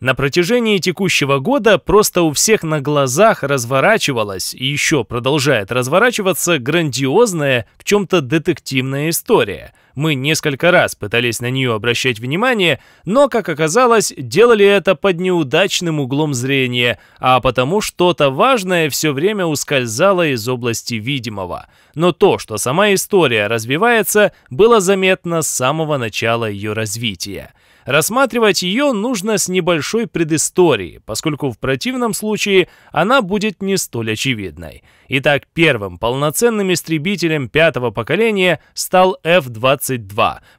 На протяжении текущего года просто у всех на глазах разворачивалась и еще продолжает разворачиваться грандиозная в чем-то детективная история. Мы несколько раз пытались на нее обращать внимание, но, как оказалось, делали это под неудачным углом зрения, а потому что-то важное все время ускользало из области видимого. Но то, что сама история развивается, было заметно с самого начала ее развития. Рассматривать ее нужно с небольшой предысторией, поскольку в противном случае она будет не столь очевидной. Итак, первым полноценным истребителем пятого поколения стал F-22,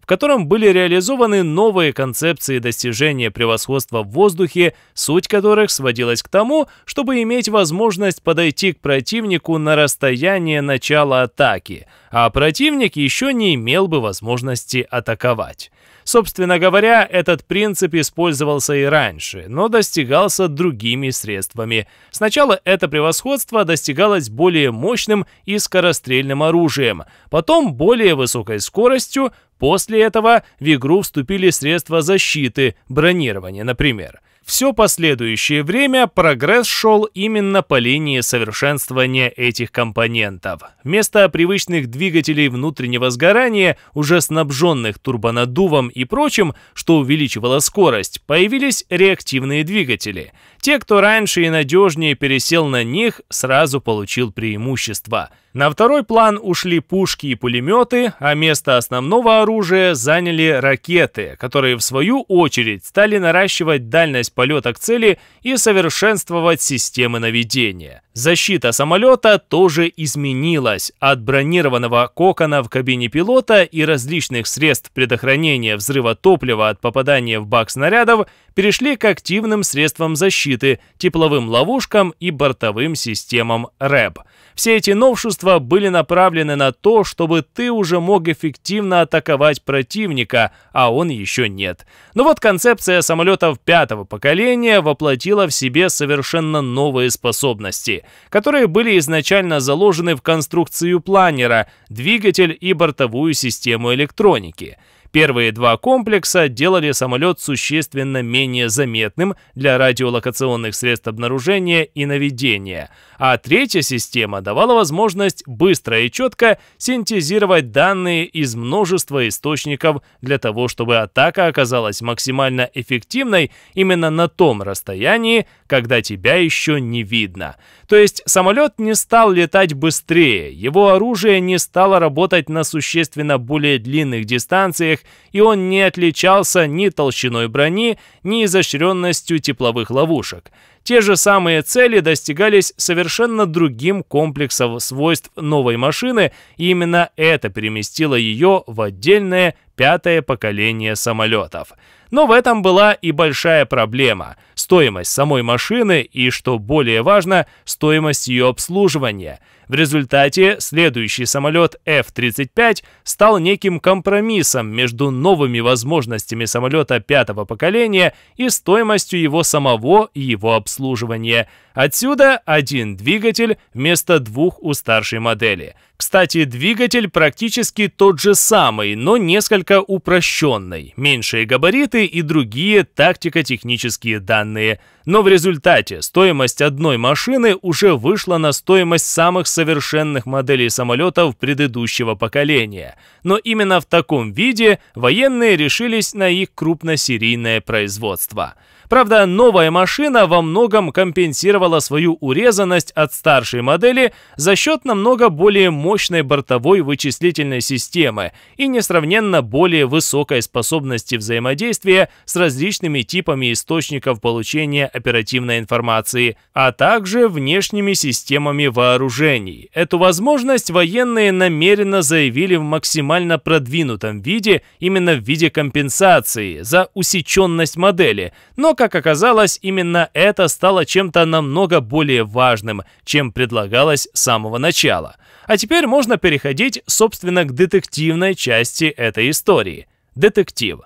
в котором были реализованы новые концепции достижения превосходства в воздухе, суть которых сводилась к тому, чтобы иметь возможность подойти к противнику на расстояние начала атаки, а противник еще не имел бы возможности атаковать. Собственно говоря, этот принцип использовался и раньше, но достигался другими средствами. Сначала это превосходство достигалось более мощным и скорострельным оружием, потом более высокой скоростью, после этого в игру вступили средства защиты, бронирование, например. Все последующее время прогресс шел именно по линии совершенствования этих компонентов. Вместо привычных двигателей внутреннего сгорания, уже снабженных турбонаддувом и прочим, что увеличивало скорость, появились реактивные двигатели. Те, кто раньше и надежнее пересел на них, сразу получил преимущество – на второй план ушли пушки и пулеметы, а место основного оружия заняли ракеты, которые в свою очередь стали наращивать дальность полета к цели и совершенствовать системы наведения. Защита самолета тоже изменилась. От бронированного кокона в кабине пилота и различных средств предохранения взрыва топлива от попадания в бак снарядов перешли к активным средствам защиты, тепловым ловушкам и бортовым системам РЭБ. Все эти новшества были направлены на то, чтобы ты уже мог эффективно атаковать противника, а он еще нет. Но ну вот концепция самолетов пятого поколения воплотила в себе совершенно новые способности – которые были изначально заложены в конструкцию планера, двигатель и бортовую систему электроники – Первые два комплекса делали самолет существенно менее заметным для радиолокационных средств обнаружения и наведения, а третья система давала возможность быстро и четко синтезировать данные из множества источников для того, чтобы атака оказалась максимально эффективной именно на том расстоянии, когда тебя еще не видно. То есть самолет не стал летать быстрее, его оружие не стало работать на существенно более длинных дистанциях, станциях, и он не отличался ни толщиной брони, ни изощренностью тепловых ловушек. Те же самые цели достигались совершенно другим комплексом свойств новой машины, и именно это переместило ее в отдельное пятое поколение самолетов – но в этом была и большая проблема – стоимость самой машины и, что более важно, стоимость ее обслуживания. В результате следующий самолет F-35 стал неким компромиссом между новыми возможностями самолета пятого поколения и стоимостью его самого и его обслуживания. Отсюда один двигатель вместо двух у старшей модели. Кстати, двигатель практически тот же самый, но несколько упрощенный. Меньшие габариты расчеты и другие тактико-технические данные. Но в результате стоимость одной машины уже вышла на стоимость самых совершенных моделей самолетов предыдущего поколения. Но именно в таком виде военные решились на их крупносерийное производство – Правда, новая машина во многом компенсировала свою урезанность от старшей модели за счет намного более мощной бортовой вычислительной системы и несравненно более высокой способности взаимодействия с различными типами источников получения оперативной информации, а также внешними системами вооружений. Эту возможность военные намеренно заявили в максимально продвинутом виде, именно в виде компенсации за усеченность модели, но как оказалось, именно это стало чем-то намного более важным, чем предлагалось с самого начала. А теперь можно переходить, собственно, к детективной части этой истории. Детектив.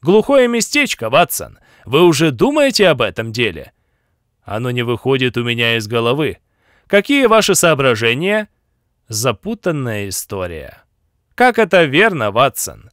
Глухое местечко, Ватсон. Вы уже думаете об этом деле? Оно не выходит у меня из головы. Какие ваши соображения? Запутанная история. Как это верно, Ватсон?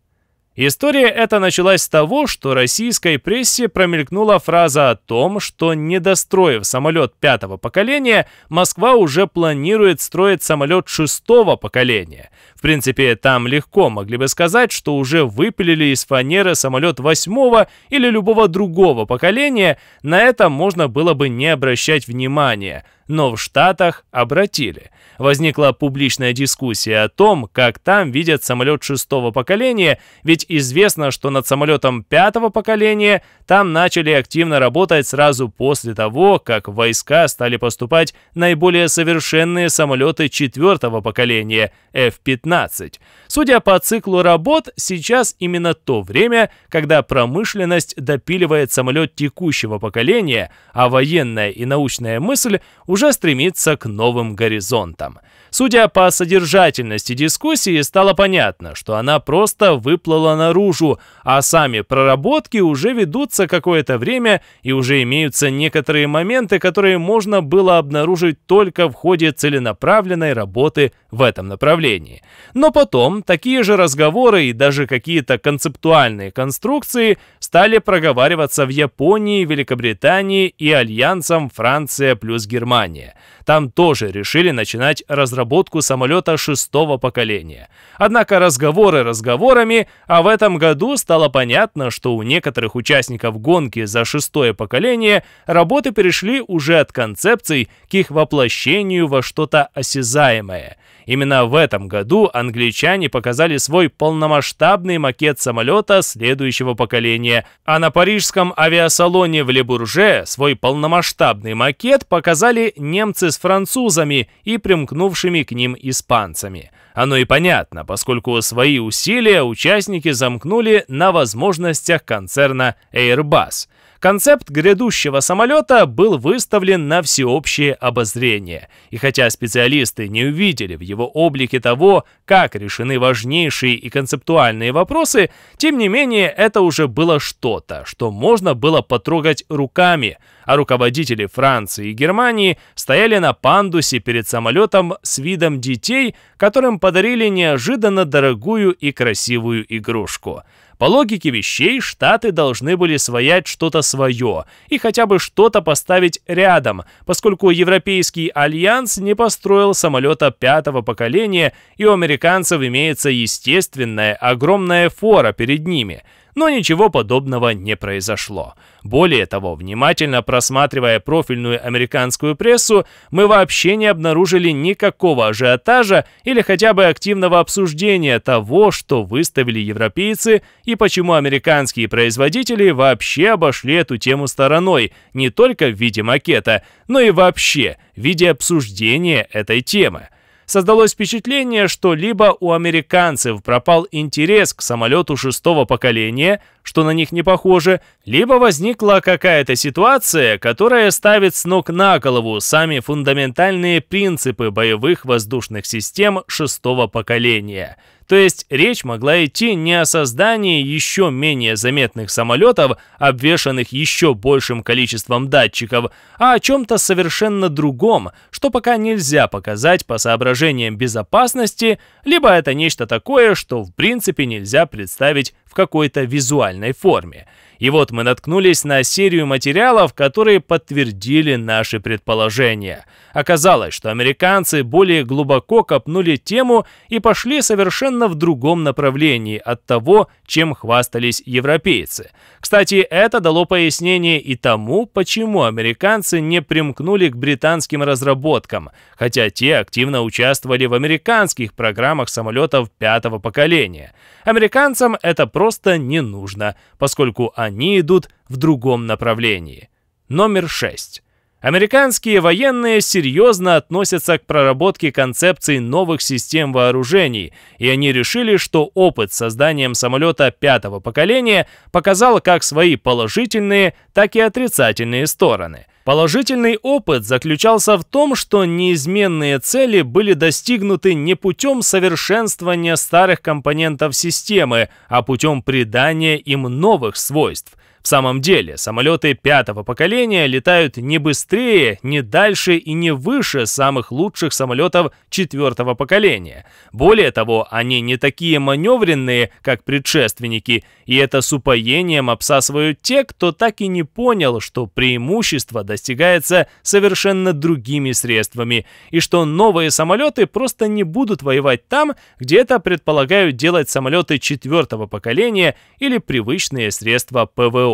История эта началась с того, что российской прессе промелькнула фраза о том, что, не достроив самолет пятого поколения, Москва уже планирует строить самолет шестого поколения. В принципе, там легко могли бы сказать, что уже выпилили из фанеры самолет восьмого или любого другого поколения, на это можно было бы не обращать внимания – но в Штатах обратили. Возникла публичная дискуссия о том, как там видят самолет шестого поколения, ведь известно, что над самолетом пятого поколения там начали активно работать сразу после того, как в войска стали поступать наиболее совершенные самолеты четвертого поколения F-15. Судя по циклу работ, сейчас именно то время, когда промышленность допиливает самолет текущего поколения, а военная и научная мысль – уже стремится к новым горизонтам – Судя по содержательности дискуссии, стало понятно, что она просто выплыла наружу, а сами проработки уже ведутся какое-то время и уже имеются некоторые моменты, которые можно было обнаружить только в ходе целенаправленной работы в этом направлении. Но потом такие же разговоры и даже какие-то концептуальные конструкции стали проговариваться в Японии, Великобритании и альянсом Франция плюс Германия. Там тоже решили начинать разработку разработку самолета шестого поколения. Однако разговоры разговорами, а в этом году стало понятно, что у некоторых участников гонки за шестое поколение работы перешли уже от концепций к их воплощению во что-то осязаемое – Именно в этом году англичане показали свой полномасштабный макет самолета следующего поколения, а на парижском авиасалоне в Лебурже свой полномасштабный макет показали немцы с французами и примкнувшими к ним испанцами. Оно и понятно, поскольку свои усилия участники замкнули на возможностях концерна Airbus – Концепт грядущего самолета был выставлен на всеобщее обозрение. И хотя специалисты не увидели в его облике того, как решены важнейшие и концептуальные вопросы, тем не менее это уже было что-то, что можно было потрогать руками, а руководители Франции и Германии стояли на пандусе перед самолетом с видом детей, которым подарили неожиданно дорогую и красивую игрушку – по логике вещей, штаты должны были своять что-то свое и хотя бы что-то поставить рядом, поскольку Европейский Альянс не построил самолета пятого поколения, и у американцев имеется естественная огромная фора перед ними – но ничего подобного не произошло. Более того, внимательно просматривая профильную американскую прессу, мы вообще не обнаружили никакого ажиотажа или хотя бы активного обсуждения того, что выставили европейцы и почему американские производители вообще обошли эту тему стороной, не только в виде макета, но и вообще в виде обсуждения этой темы. Создалось впечатление, что либо у американцев пропал интерес к самолету шестого поколения, что на них не похоже, либо возникла какая-то ситуация, которая ставит с ног на голову сами фундаментальные принципы боевых воздушных систем шестого поколения – то есть речь могла идти не о создании еще менее заметных самолетов, обвешанных еще большим количеством датчиков, а о чем-то совершенно другом, что пока нельзя показать по соображениям безопасности, либо это нечто такое, что в принципе нельзя представить в какой-то визуальной форме. И вот мы наткнулись на серию материалов, которые подтвердили наши предположения. Оказалось, что американцы более глубоко копнули тему и пошли совершенно в другом направлении от того, чем хвастались европейцы. Кстати, это дало пояснение и тому, почему американцы не примкнули к британским разработкам, хотя те активно участвовали в американских программах самолетов пятого поколения. Американцам это просто просто не нужно, поскольку они идут в другом направлении. Номер 6. Американские военные серьезно относятся к проработке концепций новых систем вооружений, и они решили, что опыт с созданием самолета пятого поколения показал как свои положительные, так и отрицательные стороны – Положительный опыт заключался в том, что неизменные цели были достигнуты не путем совершенствования старых компонентов системы, а путем придания им новых свойств. В самом деле, самолеты пятого поколения летают не быстрее, не дальше и не выше самых лучших самолетов четвертого поколения. Более того, они не такие маневренные, как предшественники, и это с упоением обсасывают те, кто так и не понял, что преимущество достигается совершенно другими средствами, и что новые самолеты просто не будут воевать там, где это предполагают делать самолеты четвертого поколения или привычные средства ПВО.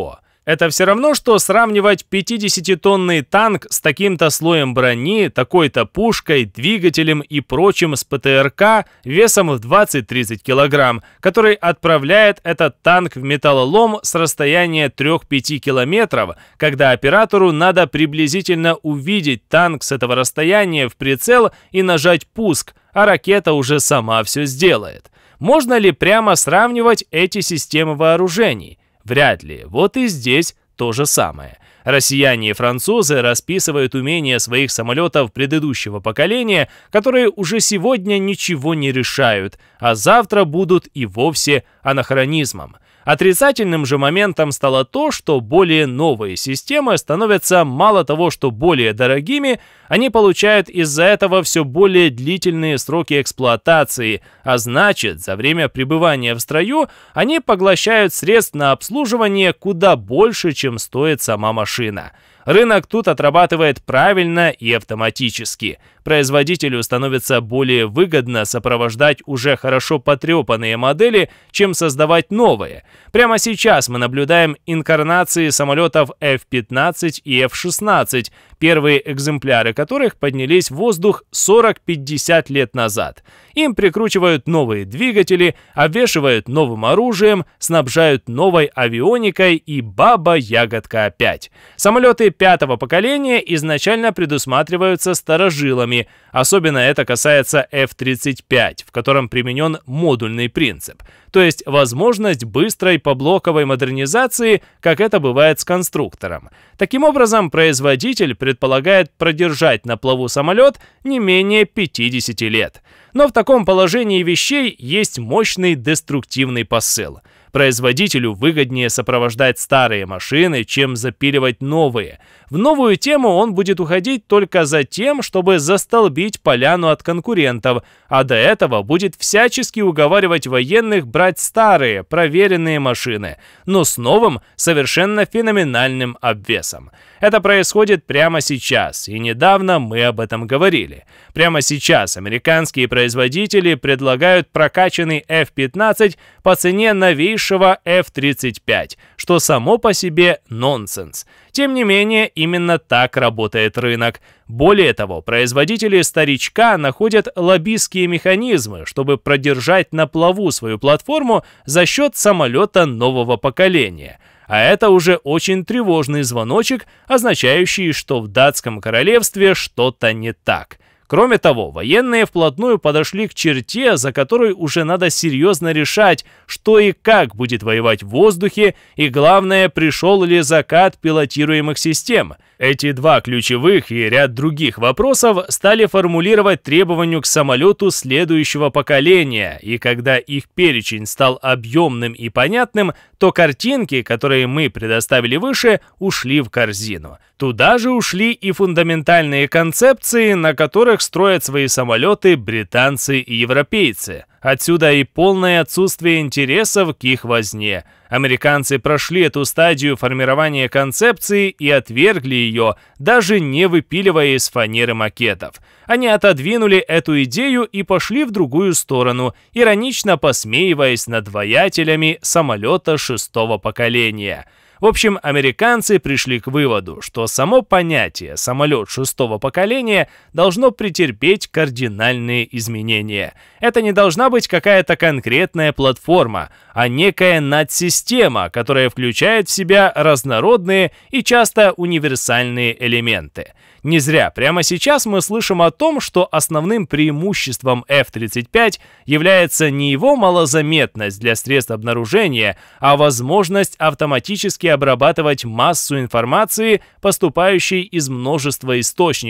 Это все равно, что сравнивать 50-тонный танк с таким-то слоем брони, такой-то пушкой, двигателем и прочим с ПТРК весом в 20-30 килограмм, который отправляет этот танк в металлолом с расстояния 3-5 километров, когда оператору надо приблизительно увидеть танк с этого расстояния в прицел и нажать пуск, а ракета уже сама все сделает. Можно ли прямо сравнивать эти системы вооружений? Вряд ли. Вот и здесь то же самое. Россияне и французы расписывают умения своих самолетов предыдущего поколения, которые уже сегодня ничего не решают, а завтра будут и вовсе анахронизмом – Отрицательным же моментом стало то, что более новые системы становятся мало того, что более дорогими, они получают из-за этого все более длительные сроки эксплуатации, а значит, за время пребывания в строю они поглощают средств на обслуживание куда больше, чем стоит сама машина – Рынок тут отрабатывает правильно и автоматически. Производителю становится более выгодно сопровождать уже хорошо потрепанные модели, чем создавать новые. Прямо сейчас мы наблюдаем инкарнации самолетов F-15 и F-16, первые экземпляры которых поднялись в воздух 40-50 лет назад. Им прикручивают новые двигатели, обвешивают новым оружием, снабжают новой авионикой и баба-ягодка опять. Самолеты пятого поколения изначально предусматриваются старожилами, особенно это касается F-35, в котором применен модульный принцип – то есть возможность быстрой поблоковой модернизации, как это бывает с конструктором. Таким образом, производитель предполагает продержать на плаву самолет не менее 50 лет. Но в таком положении вещей есть мощный деструктивный посыл – Производителю выгоднее сопровождать старые машины, чем запиливать новые. В новую тему он будет уходить только за тем, чтобы застолбить поляну от конкурентов, а до этого будет всячески уговаривать военных брать старые, проверенные машины, но с новым, совершенно феноменальным обвесом. Это происходит прямо сейчас, и недавно мы об этом говорили. Прямо сейчас американские производители предлагают прокачанный F-15 по цене новейшего новейшего F-35, что само по себе нонсенс. Тем не менее, именно так работает рынок. Более того, производители старичка находят лоббистские механизмы, чтобы продержать на плаву свою платформу за счет самолета нового поколения – а это уже очень тревожный звоночек, означающий, что в датском королевстве что-то не так. Кроме того, военные вплотную подошли к черте, за которой уже надо серьезно решать, что и как будет воевать в воздухе, и главное, пришел ли закат пилотируемых систем. Эти два ключевых и ряд других вопросов стали формулировать требованию к самолету следующего поколения, и когда их перечень стал объемным и понятным, то картинки, которые мы предоставили выше, ушли в корзину. Туда же ушли и фундаментальные концепции, на которых которых строят свои самолеты британцы и европейцы. Отсюда и полное отсутствие интересов к их возне. Американцы прошли эту стадию формирования концепции и отвергли ее, даже не выпиливая из фанеры макетов. Они отодвинули эту идею и пошли в другую сторону, иронично посмеиваясь над воятелями самолета шестого поколения – в общем, американцы пришли к выводу, что само понятие «самолет шестого поколения» должно претерпеть кардинальные изменения. Это не должна быть какая-то конкретная платформа, а некая надсистема, которая включает в себя разнородные и часто универсальные элементы. Не зря прямо сейчас мы слышим о том, что основным преимуществом F-35 является не его малозаметность для средств обнаружения, а возможность автоматически обрабатывать массу информации, поступающей из множества источников,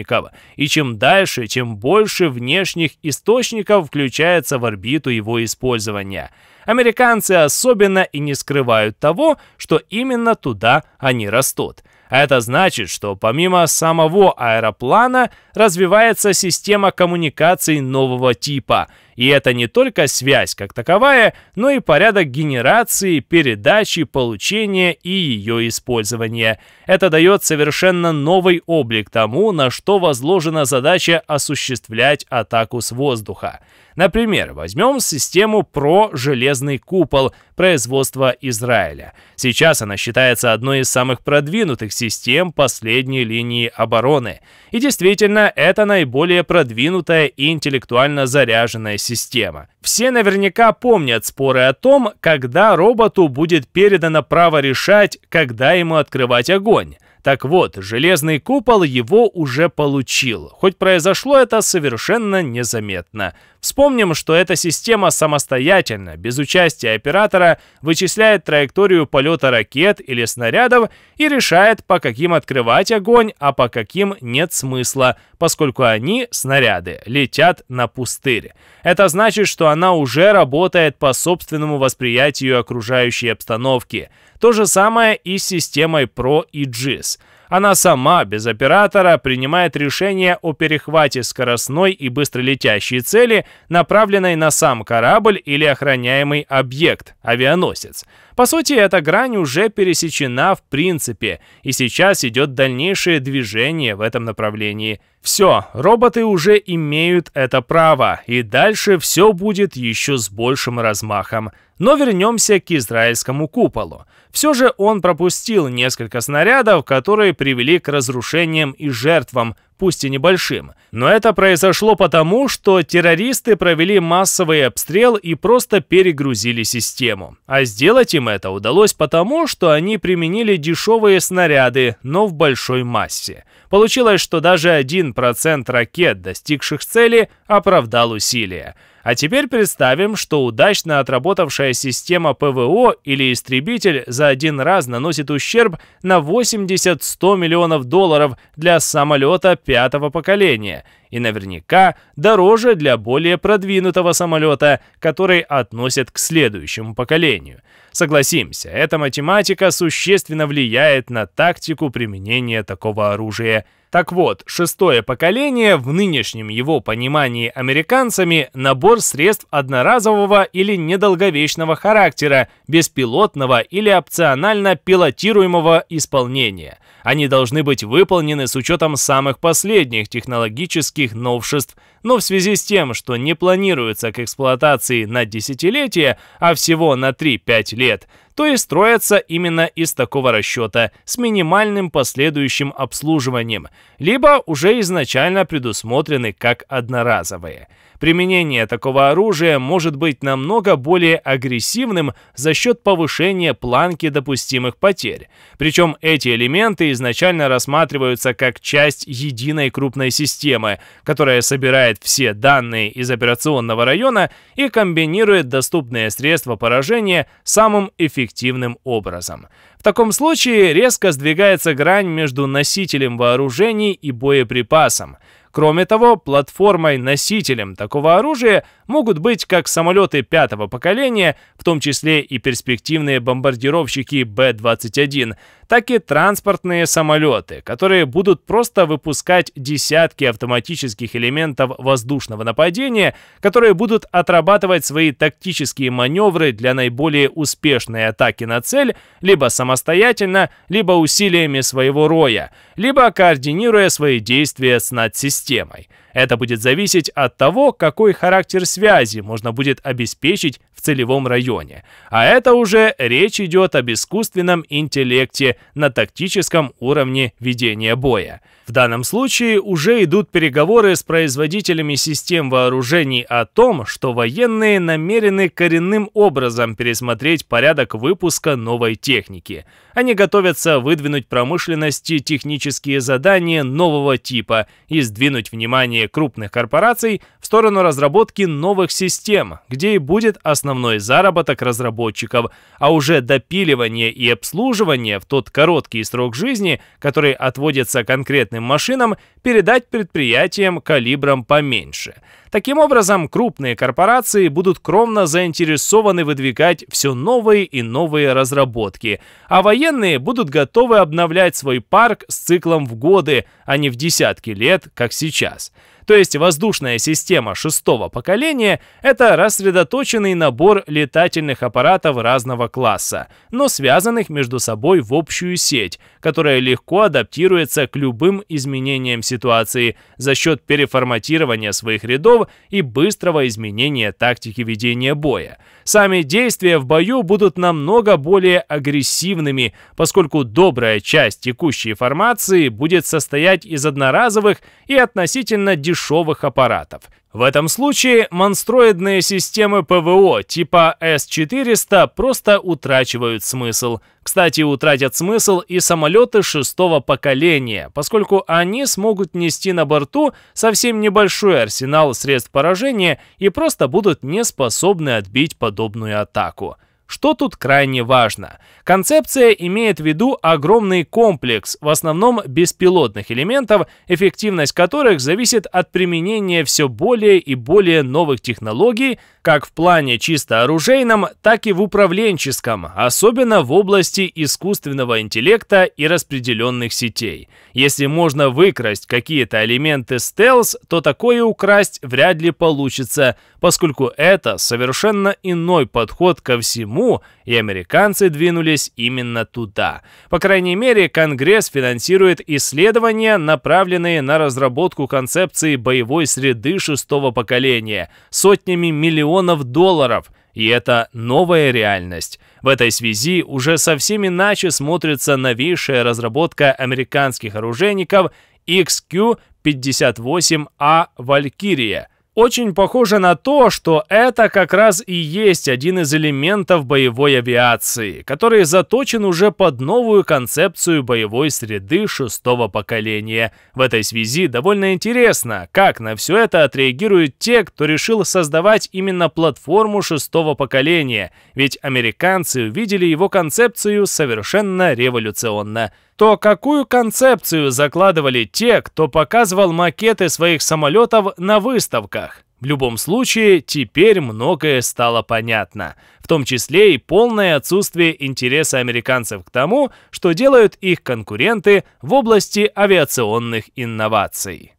и чем дальше, тем больше внешних источников включается в орбиту его использования. Американцы особенно и не скрывают того, что именно туда они растут. А это значит, что помимо самого аэроплана развивается система коммуникаций нового типа – и это не только связь как таковая, но и порядок генерации, передачи, получения и ее использования. Это дает совершенно новый облик тому, на что возложена задача осуществлять атаку с воздуха. Например, возьмем систему про железный купол производства Израиля. Сейчас она считается одной из самых продвинутых систем последней линии обороны. И действительно, это наиболее продвинутая и интеллектуально заряженная система система. Все наверняка помнят споры о том, когда роботу будет передано право решать, когда ему открывать огонь. Так вот, железный купол его уже получил, хоть произошло это совершенно незаметно. Вспомним, что эта система самостоятельно, без участия оператора, вычисляет траекторию полета ракет или снарядов и решает, по каким открывать огонь, а по каким нет смысла – поскольку они, снаряды, летят на пустырь. Это значит, что она уже работает по собственному восприятию окружающей обстановки. То же самое и с системой PRO и GIS. Она сама, без оператора, принимает решение о перехвате скоростной и быстролетящей цели, направленной на сам корабль или охраняемый объект – авианосец. По сути, эта грань уже пересечена в принципе, и сейчас идет дальнейшее движение в этом направлении. Все, роботы уже имеют это право, и дальше все будет еще с большим размахом. Но вернемся к израильскому куполу. Все же он пропустил несколько снарядов, которые привели к разрушениям и жертвам, пусть и небольшим. Но это произошло потому, что террористы провели массовый обстрел и просто перегрузили систему. А сделать им это удалось потому, что они применили дешевые снаряды, но в большой массе. Получилось, что даже 1% ракет, достигших цели, оправдал усилия. А теперь представим, что удачно отработавшая система ПВО или истребитель за один раз наносит ущерб на 80-100 миллионов долларов для самолета пятого поколения и наверняка дороже для более продвинутого самолета, который относят к следующему поколению. Согласимся, эта математика существенно влияет на тактику применения такого оружия – так вот, шестое поколение в нынешнем его понимании американцами набор средств одноразового или недолговечного характера, беспилотного или опционально пилотируемого исполнения. Они должны быть выполнены с учетом самых последних технологических новшеств – но в связи с тем, что не планируется к эксплуатации на десятилетия, а всего на 3-5 лет, то и строятся именно из такого расчета с минимальным последующим обслуживанием, либо уже изначально предусмотрены как одноразовые – Применение такого оружия может быть намного более агрессивным за счет повышения планки допустимых потерь. Причем эти элементы изначально рассматриваются как часть единой крупной системы, которая собирает все данные из операционного района и комбинирует доступные средства поражения самым эффективным образом. В таком случае резко сдвигается грань между носителем вооружений и боеприпасом – Кроме того, платформой-носителем такого оружия могут быть как самолеты пятого поколения, в том числе и перспективные бомбардировщики Б-21, так и транспортные самолеты, которые будут просто выпускать десятки автоматических элементов воздушного нападения, которые будут отрабатывать свои тактические маневры для наиболее успешной атаки на цель либо самостоятельно, либо усилиями своего роя, либо координируя свои действия с надсистемой. Это будет зависеть от того, какой характер связи можно будет обеспечить в целевом районе. А это уже речь идет об искусственном интеллекте на тактическом уровне ведения боя. В данном случае уже идут переговоры с производителями систем вооружений о том, что военные намерены коренным образом пересмотреть порядок выпуска новой техники. Они готовятся выдвинуть промышленности технические задания нового типа и сдвинуть внимание внимание крупных корпораций в сторону разработки новых систем, где и будет основной заработок разработчиков, а уже допиливание и обслуживание в тот короткий срок жизни, который отводится конкретным машинам, передать предприятиям калибром поменьше – Таким образом, крупные корпорации будут кровно заинтересованы выдвигать все новые и новые разработки, а военные будут готовы обновлять свой парк с циклом в годы, а не в десятки лет, как сейчас. То есть воздушная система шестого поколения — это рассредоточенный набор летательных аппаратов разного класса, но связанных между собой в общую сеть, которая легко адаптируется к любым изменениям ситуации за счет переформатирования своих рядов и быстрого изменения тактики ведения боя. Сами действия в бою будут намного более агрессивными, поскольку добрая часть текущей формации будет состоять из одноразовых и относительно дешевых дешевых аппаратов. В этом случае монстроидные системы ПВО типа С-400 просто утрачивают смысл. Кстати, утратят смысл и самолеты шестого поколения, поскольку они смогут нести на борту совсем небольшой арсенал средств поражения и просто будут не способны отбить подобную атаку. Что тут крайне важно? Концепция имеет в виду огромный комплекс, в основном беспилотных элементов, эффективность которых зависит от применения все более и более новых технологий, как в плане чисто оружейном, так и в управленческом, особенно в области искусственного интеллекта и распределенных сетей. Если можно выкрасть какие-то элементы стелс, то такое украсть вряд ли получится, поскольку это совершенно иной подход ко всему, Крыму, и американцы двинулись именно туда. По крайней мере, Конгресс финансирует исследования, направленные на разработку концепции боевой среды шестого поколения сотнями миллионов долларов – и это новая реальность. В этой связи уже совсем иначе смотрится новейшая разработка американских оружейников XQ-58А a валькирия очень похоже на то, что это как раз и есть один из элементов боевой авиации, который заточен уже под новую концепцию боевой среды шестого поколения. В этой связи довольно интересно, как на все это отреагируют те, кто решил создавать именно платформу шестого поколения, ведь американцы увидели его концепцию совершенно революционно – то какую концепцию закладывали те, кто показывал макеты своих самолетов на выставках? В любом случае, теперь многое стало понятно, в том числе и полное отсутствие интереса американцев к тому, что делают их конкуренты в области авиационных инноваций.